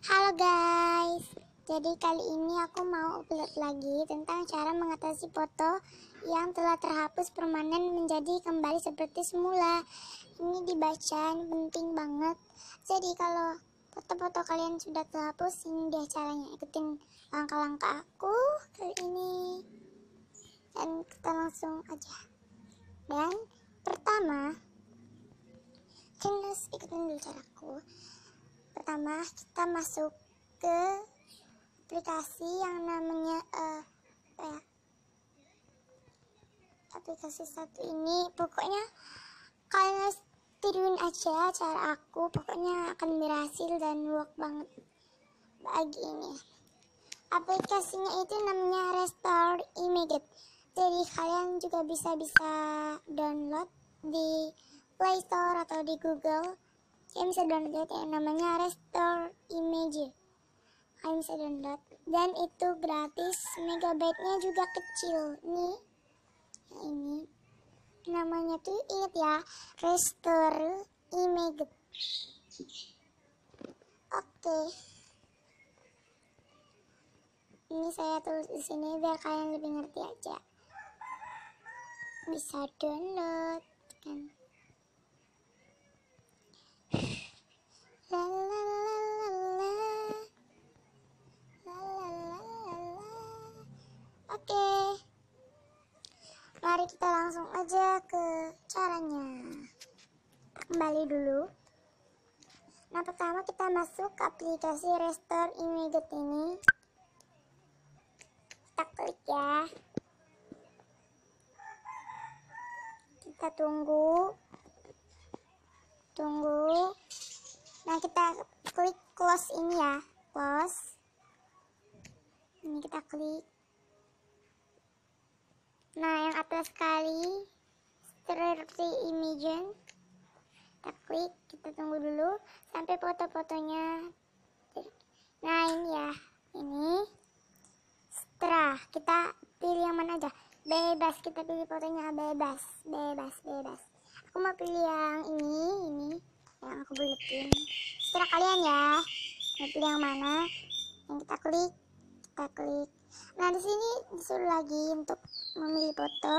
Halo guys, jadi kali ini aku mau upload lagi tentang cara mengatasi foto yang telah terhapus permanen menjadi kembali seperti semula. Ini dibaca, ini penting banget. Jadi kalau foto-foto kalian sudah terhapus, ini dia caranya. Ikutin langkah-langkah aku kali ini. Dan kita langsung aja. Dan pertama, kalian harus ikutin dulu caraku pertama kita masuk ke aplikasi yang namanya uh, ya, aplikasi satu ini pokoknya kalian harus tiruin aja cara aku pokoknya akan berhasil dan work banget bagi ini aplikasinya itu namanya restore immediate jadi kalian juga bisa bisa download di Play Store atau di Google kalian bisa download yang namanya Restore Image kalian bisa download dan itu gratis megabyte-nya juga kecil nih yang ini namanya tuh inget ya Restore Image oke okay. ini saya tulis di sini biar kalian lebih ngerti aja bisa download kan mari kita langsung aja ke caranya kembali dulu nah pertama kita masuk ke aplikasi restore immediate ini kita klik ya kita tunggu tunggu kita klik close ini ya close ini kita klik nah yang atas sekali seperti image kita klik kita tunggu dulu sampai foto-fotonya nah ini ya ini setelah kita pilih yang mana aja bebas kita pilih fotonya bebas bebas bebas aku mau pilih yang ini ini yang aku bulletin setelah kalian ya mau pilih yang mana yang kita klik kita klik nah di sini disuruh lagi untuk memilih foto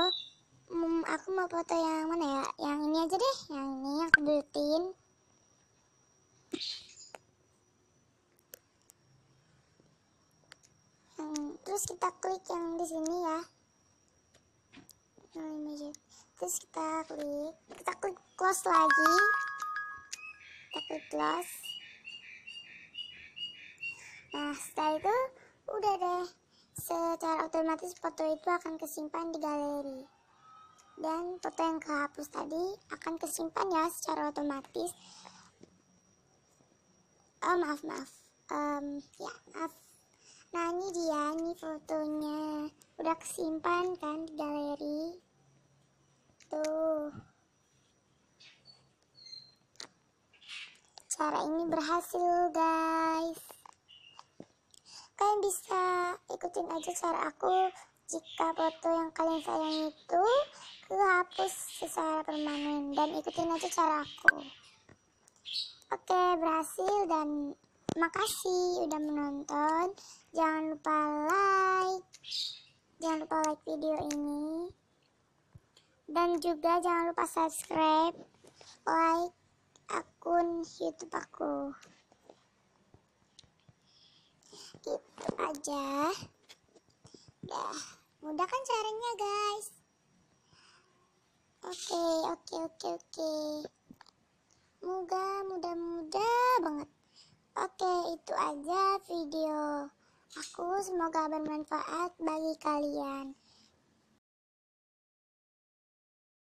hmm, aku mau foto yang mana ya yang ini aja deh yang ini yang aku bulletin Hmm, terus kita klik yang di sini ya terus kita klik kita klik close lagi kelas nah setelah itu udah deh secara otomatis foto itu akan kesimpan di galeri dan foto yang kehapus tadi akan kesimpan ya secara otomatis oh maaf maaf um, ya maaf nah ini dia ini fotonya udah kesimpan kan di galeri cara ini berhasil guys kalian bisa ikutin aja cara aku jika foto yang kalian sayang itu kehapus secara permanen dan ikutin aja cara aku oke berhasil dan makasih udah menonton jangan lupa like jangan lupa like video ini dan juga jangan lupa subscribe like akun YouTube aku. Itu aja. Dah, mudah kan caranya, guys? Oke, oke, oke, oke. Moga mudah-mudah banget. Oke, itu aja video aku. Semoga bermanfaat bagi kalian.